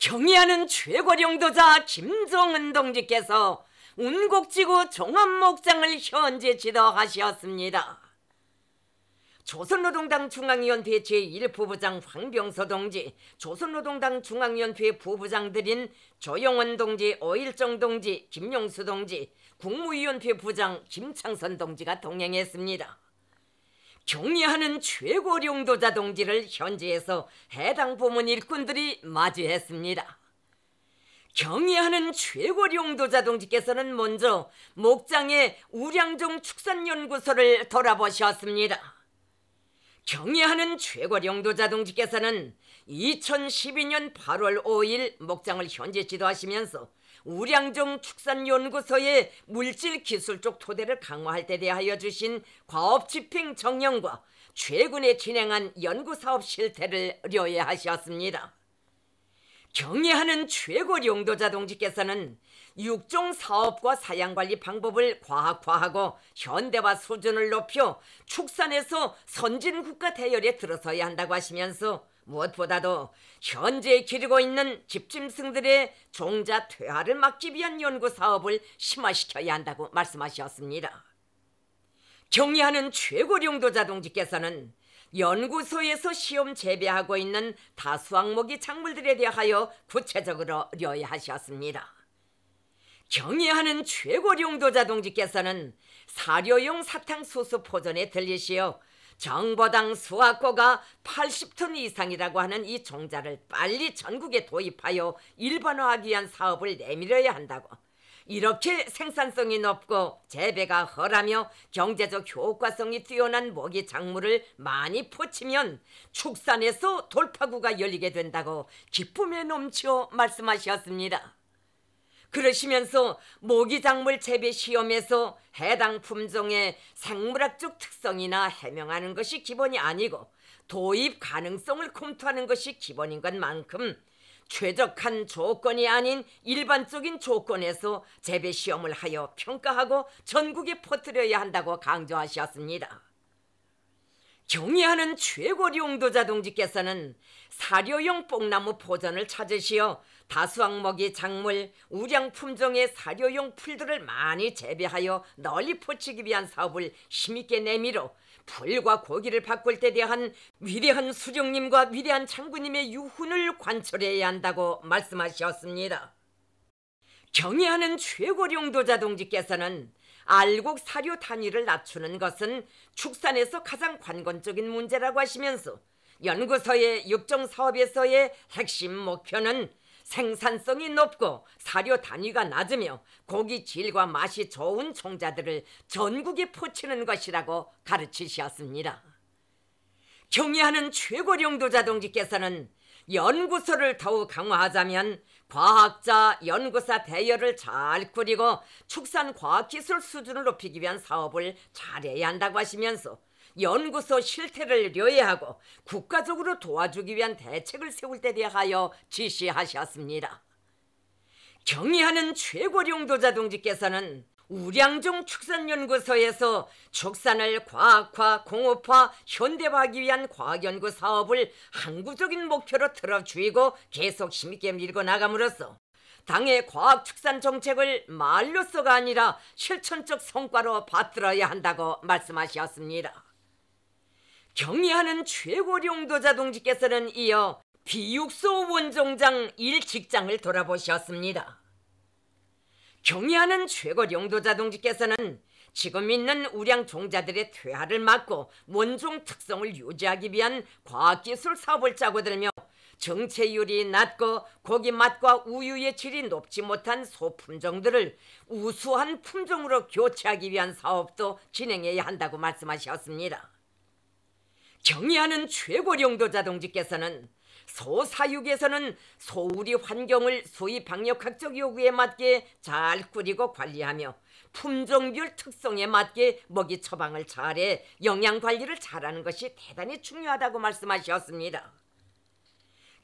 경의하는 최고령도자 김종은 동지께서 운곡지구 종합목장을 현재 지도하셨습니다. 조선노동당 중앙위원회 제1부부장 황병서 동지, 조선노동당 중앙위원회 부부장들인 조영원 동지, 어일정 동지, 김용수 동지, 국무위원회 부장 김창선 동지가 동행했습니다. 경리하는 최고령도자 동지를 현지에서 해당 부문 일꾼들이 맞이했습니다. 경의하는 최고령도자 동지께서는 먼저 목장의 우량종 축산연구소를 돌아보셨습니다. 경의하는 최고령도자 동지께서는 2012년 8월 5일 목장을 현지 지도하시면서 우량종 축산연구소의 물질기술 쪽 토대를 강화할 때 대하여 주신 과업집행 정령과 최근에 진행한 연구사업 실태를 려예하셨습니다. 경애하는 최고 용도자 동지께서는 육종 사업과 사양관리 방법을 과학화하고 현대화 수준을 높여 축산에서 선진국가 대열에 들어서야 한다고 하시면서 무엇보다도 현재 기르고 있는 집짐승들의 종자 퇴화를 막기 위한 연구 사업을 심화시켜야 한다고 말씀하셨습니다. 경리하는 최고령도 자동지께서는 연구소에서 시험 재배하고 있는 다수 항목의 작물들에 대하여 구체적으로 려의하셨습니다. 경의하는 최고령도자 동지께서는 사료용 사탕수수 포전에 들리시어 정보당 수확고가 80톤 이상이라고 하는 이 종자를 빨리 전국에 도입하여 일반화하기 위한 사업을 내밀어야 한다고. 이렇게 생산성이 높고 재배가 허라며 경제적 효과성이 뛰어난 모기 작물을 많이 포치면 축산에서 돌파구가 열리게 된다고 기쁨에 넘치어 말씀하셨습니다. 그러시면서 모기작물 재배 시험에서 해당 품종의 생물학적 특성이나 해명하는 것이 기본이 아니고 도입 가능성을 검토하는 것이 기본인 것만큼 최적한 조건이 아닌 일반적인 조건에서 재배 시험을 하여 평가하고 전국에 퍼뜨려야 한다고 강조하셨습니다. 경의하는 최고룡도 자동지께서는 사료용 뽕나무 보전을 찾으시어 다수학먹이 작물, 우량 품종의 사료용 풀들을 많이 재배하여 널리 퍼치기 위한 사업을 힘있게 내밀어 풀과 고기를 바꿀 때 대한 위대한 수령님과 위대한 장군님의 유훈을 관철해야 한다고 말씀하셨습니다. 경의하는 최고령도자 동지께서는 알곡 사료 단위를 낮추는 것은 축산에서 가장 관건적인 문제라고 하시면서 연구소의 육종 사업에서의 핵심 목표는 생산성이 높고 사료 단위가 낮으며 고기 질과 맛이 좋은 종자들을 전국에 포치는 것이라고 가르치셨습니다. 경의하는 최고 령도자 동지께서는 연구소를 더욱 강화하자면 과학자, 연구사 대열을 잘 꾸리고 축산 과학기술 수준을 높이기 위한 사업을 잘해야 한다고 하시면서 연구소 실태를 요해하고 국가적으로 도와주기 위한 대책을 세울 때 대하여 지시하셨습니다. 경의하는 최고령도자 동지께서는 우량종 축산연구소에서 축산을 과학화, 공업화, 현대화하기 위한 과학연구 사업을 항구적인 목표로 틀어주이고 계속 힘있게 밀고 나감으로써 당의 과학 축산 정책을 말로써가 아니라 실천적 성과로 받들어야 한다고 말씀하셨습니다. 경리하는 최고령도자 동지께서는 이어 비육소 원종장 일직장을 돌아보셨습니다. 경의하는 최고 령도자 동지께서는 지금 있는 우량 종자들의 퇴화를 막고 원종 특성을 유지하기 위한 과학기술 사업을 짜고 들며 정체율이 낮고 고기 맛과 우유의 질이 높지 못한 소품종들을 우수한 품종으로 교체하기 위한 사업도 진행해야 한다고 말씀하셨습니다. 경의하는 최고 령도자 동지께서는 소사육에서는 소우리 환경을 소위 방역학적 요구에 맞게 잘 꾸리고 관리하며 품종별 특성에 맞게 먹이 처방을 잘해 영양 관리를 잘하는 것이 대단히 중요하다고 말씀하셨습니다.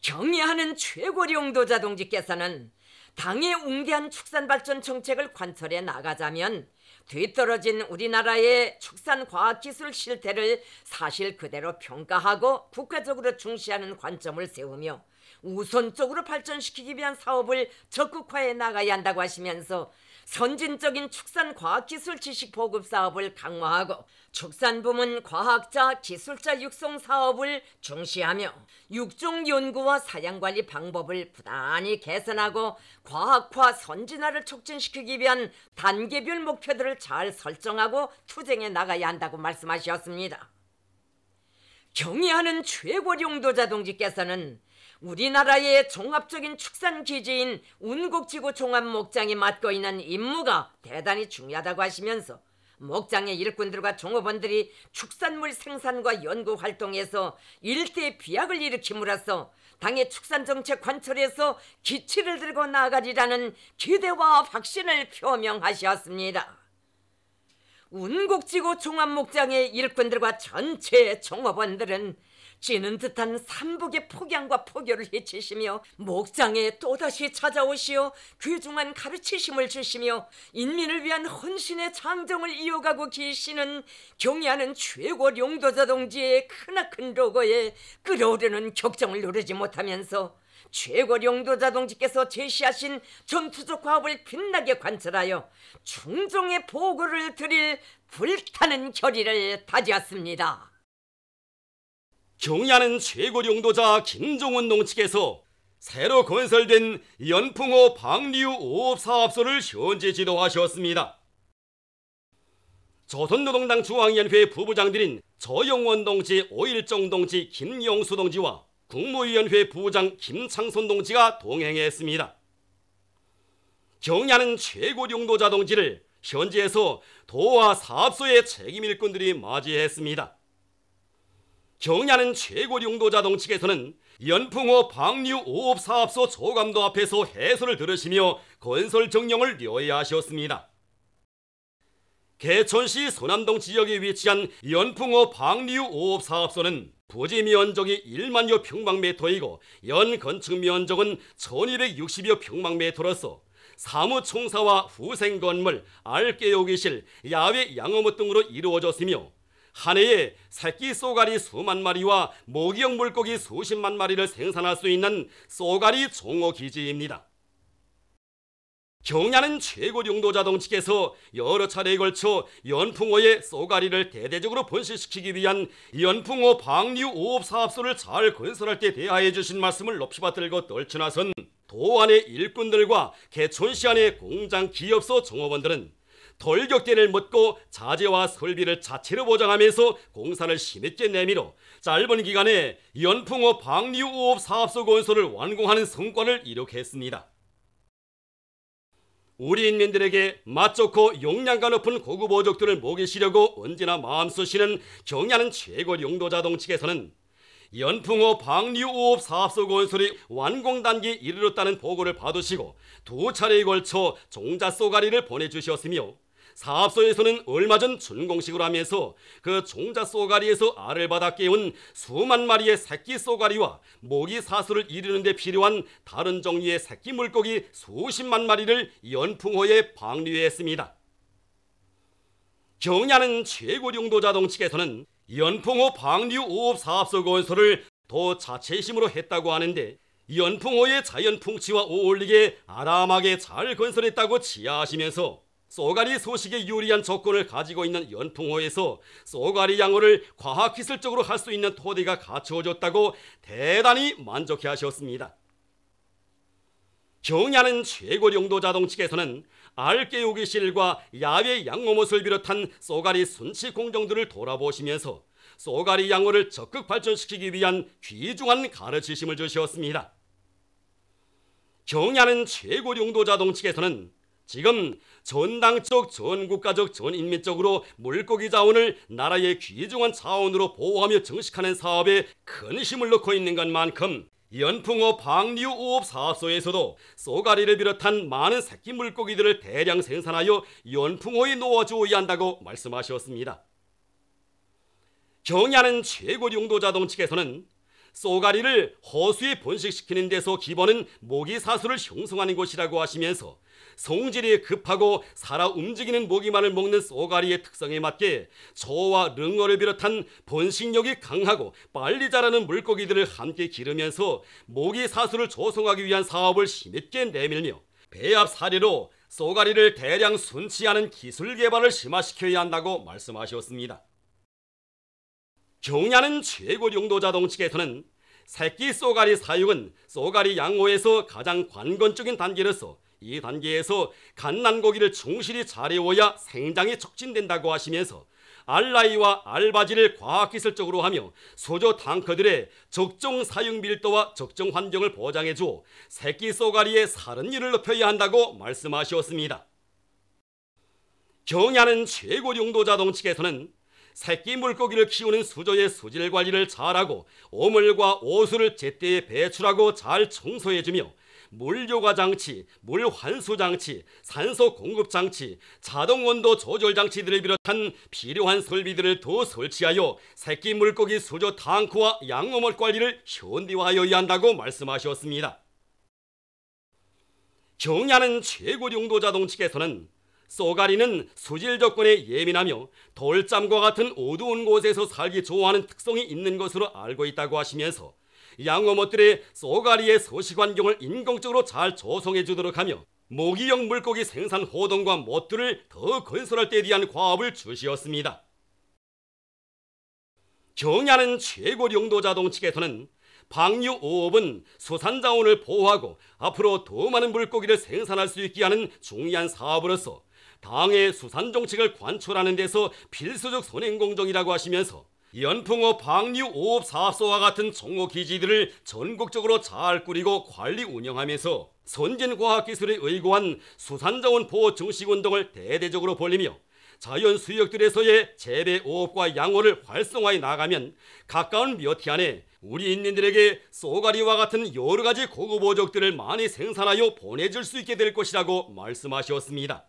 경의하는 최고령도자 동지께서는 당의 웅대한 축산발전 정책을 관철해 나가자면 뒤떨어진 우리나라의 축산과학기술 실태를 사실 그대로 평가하고 국가적으로 중시하는 관점을 세우며 우선적으로 발전시키기 위한 사업을 적극화해 나가야 한다고 하시면서 선진적인 축산 과학 기술 지식 보급 사업을 강화하고 축산 부문 과학자 기술자 육성 사업을 중시하며 육종 연구와 사양 관리 방법을 부단히 개선하고 과학화 선진화를 촉진시키기 위한 단계별 목표들을 잘 설정하고 투쟁해 나가야 한다고 말씀하셨습니다. 경의하는 최고 용도자 동지께서는 우리나라의 종합적인 축산 기지인 운곡지구 종합목장이 맡고 있는 임무가 대단히 중요하다고 하시면서 목장의 일꾼들과 종업원들이 축산물 생산과 연구 활동에서 일대 비약을 일으킴으로써 당의 축산정책 관철에서 기치를 들고 나아가리라는 기대와 확신을 표명하셨습니다. 운곡지구 종합목장의 일꾼들과 전체 종업원들은 찌는 듯한 삼복의 폭양과 포교를 해치시며 목장에 또다시 찾아오시어 귀중한 가르치심을 주시며 인민을 위한 헌신의 장정을 이어가고 계시는 경의하는 최고 용도자 동지의 크나큰 로고에 끌어오르는 격정을 누르지 못하면서 최고 용도자 동지께서 제시하신 전투적 과업을 빛나게 관철하여 중종의 보고를 드릴 불타는 결의를 다지었습니다. 경의하는 최고 용도자 김종원 농측에서 새로 건설된 연풍호 방류 오업사업소를 현재 지도하셨습니다. 조선노동당 중앙위원회 부부장들인 저영원 동지, 오일정 동지, 김영수 동지와 국무위원회 부장 김창선 동지가 동행했습니다. 경야는 최고 용도자 동지를 현지에서 도와 사업소의 책임 일꾼들이 맞이했습니다. 경야는 최고령도자동 측에서는 연풍호 방류 오업사업소 조감도 앞에서 해설을 들으시며 건설 정령을 려애하셨습니다. 개천시 서남동 지역에 위치한 연풍호 방류 오업사업소는 부지 면적이 1만여 평방미터이고 연 건축 면적은 1260여 평방미터로서 사무총사와 후생건물, 알깨우기실, 야외 양어무 등으로 이루어졌으며 한 해에 새끼 쏘가리 수만 마리와 모기형 물고기 수십만 마리를 생산할 수 있는 쏘가리 종호 기지입니다. 경야는 최고령도 자동측에서 여러 차례에 걸쳐 연풍호의 쏘가리를 대대적으로 번식시키기 위한 연풍호 방류 오업 사업소를 잘 건설할 때 대하해 주신 말씀을 높이 받들고 떨쳐나선 도안의 일꾼들과 개천시 안의 공장 기업소 종업원들은 돌격대를 묻고 자재와 설비를 자체로 보장하면서 공사를 심했게 내밀어 짧은 기간에 연풍호 방류호업 사업소 건설을 완공하는 성과를 이룩했습니다. 우리 인민들에게 맛 좋고 용량가 높은 고급 어족들을 먹이시려고 언제나 마음쓰시는 경야는 최고 용도자 동측에서는 연풍호 방류호흡 사업소 건설이 완공 단계 이르렀다는 보고를 받으시고 두 차례에 걸쳐 종자 쏘가리를 보내주셨으며 사업소에서는 얼마 전 준공식을 하면서 그 종자 쏘가리에서 알을 받아 깨운 수만 마리의 새끼 쏘가리와 모기 사수를 이루는 데 필요한 다른 종류의 새끼 물고기 수십만 마리를 연풍호에 방류했습니다. 경야는 최고령도 자동 측에서는 연풍호 방류 5업 사업소 건설을 더 자체심으로 했다고 하는데 연풍호의 자연 풍치와 어울리게 아람하게 잘 건설했다고 지하하시면서 쏘가리 소식에 유리한 조건을 가지고 있는 연풍호에서 쏘가리 양호를 과학기술적으로 할 수 있는 토대가 갖추어졌다고 대단히 만족해 하셨습니다. 경야는 최고령도 자동측에서는 알게요기실과 야외 양모못을 비롯한 쏘가리 순치 공정들을 돌아보시면서 쏘가리 양호를 적극 발전시키기 위한 귀중한 가르치심을 주셨습니다. 경야는 최고령도 자동측에서는 지금 전당적, 전국가적, 전인민적으로 물고기 자원을 나라의 귀중한 자원으로 보호하며 증식하는 사업에 큰 힘을 넣고 있는 것만큼 연풍호 방류 우업 사소에서도 쏘가리를 비롯한 많은 새끼 물고기들을 대량 생산하여 연풍호에 놓아주어야 한다고 말씀하셨습니다. 경야는 최고 용도자동 측에서는 쏘가리를 허수에 번식시키는 데서 기본은 모기 사수를 형성하는 곳이라고 하시면서 성질이 급하고 살아 움직이는 모기만을 먹는 쏘가리의 특성에 맞게 저와 릉어를 비롯한 번식력이 강하고 빨리 자라는 물고기들을 함께 기르면서 모기 사수를 조성하기 위한 사업을 힘있게 내밀며 배합 사례로 쏘가리를 대량 순치하는 기술 개발을 심화시켜야 한다고 말씀하셨습니다. 경야는 최고 용도자 동측에서는 새끼 쏘가리 사육은 쏘가리 양호에서 가장 관건적인 단계로서 이 단계에서 갓난 고기를 충실히 잘해워야 생장이 촉진된다고 하시면서 알라이와 알바지를 과학기술적으로 하며 소조 탱커들의 적정 사육 밀도와 적정 환경을 보장해 주어 새끼 쏘가리의 살은율을 높여야 한다고 말씀하셨습니다. 경야는 최고 용도자 동측에서는 새끼 물고기를 키우는 수조의 수질 관리를 잘하고 오물과 오수를 제때에 배출하고 잘 청소해주며 물요가 장치, 물환수 장치, 산소 공급 장치, 자동 온도 조절 장치들을 비롯한 필요한 설비들을 더 설치하여 새끼 물고기 수조 탕크와 양어물 관리를 현대화하여야 한다고 말씀하셨습니다. 경야는 최고 용도자 동측에서는 쏘가리는 수질 조건에 예민하며 돌잠과 같은 어두운 곳에서 살기 좋아하는 특성이 있는 것으로 알고 있다고 하시면서 양어못들의 쏘가리의 서식 환경을 인공적으로 잘 조성해 주도록 하며 모기형 물고기 생산 호동과 м 들을더 건설할 때에 대한 과업을 주시었습니다. 경야는 최고령도자동 측에서는 방류 5업은 수산자원을 보호하고 앞으로 더 많은 물고기를 생산할 수 있게 하는 중요한 사업으로서 당의 수산 정책을 관철하는 데서 필수적 선행공정이라고 하시면서 연풍호 방류 오업 사업소와 같은 정호 기지들을 전국적으로 잘 꾸리고 관리 운영하면서 선진 과학 기술에 의거한 수산 자원 보호 증식 운동을 대대적으로 벌리며 자연 수역들에서의 재배 오업과 양호를 활성화해 나가면 가까운 몇 해 안에 우리 인민들에게 쏘가리와 같은 여러 가지 고급 보족들을 많이 생산하여 보내줄 수 있게 될 것이라고 말씀하셨습니다.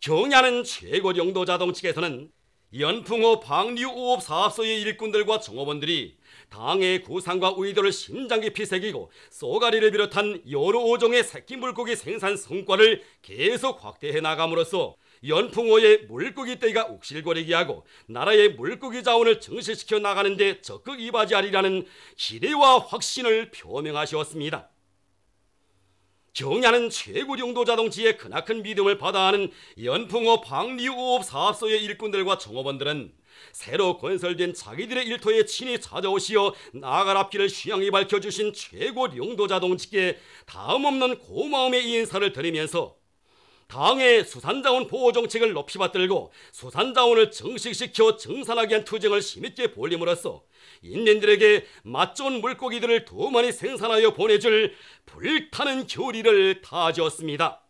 경야는 최고령도 자동 측에서는 연풍호 방류우업 사업소의 일꾼들과 종업원들이 당의 구상과 의도를 심장 깊이 새기고 쏘가리를 비롯한 여러 오종의 새끼 물고기 생산 성과를 계속 확대해 나감으로써 연풍호의 물고기 떼가 욱실거리게 하고 나라의 물고기 자원을 증실시켜 나가는 데 적극 이바지하리라는 기대와 확신을 표명하셨습니다. 경야는 최고령도 자동지에 크나큰 믿음을 받아하는 연풍호 방리호업 사업소의 일꾼들과 종업원들은 새로 건설된 자기들의 일터에 친히 찾아오시어 나갈 앞길을 쉬양히 밝혀주신 최고령도 자동지께 다음없는 고마움의 인사를 드리면서 당의 수산자원 보호 정책을 높이 받들고 수산자원을 증식시켜 정산하기위한 투쟁을 심있게 볼림으로써 인민들에게 맛 좋은 물고기들을 더 많이 생산하여 보내줄 불타는 교리를 다졌습니다.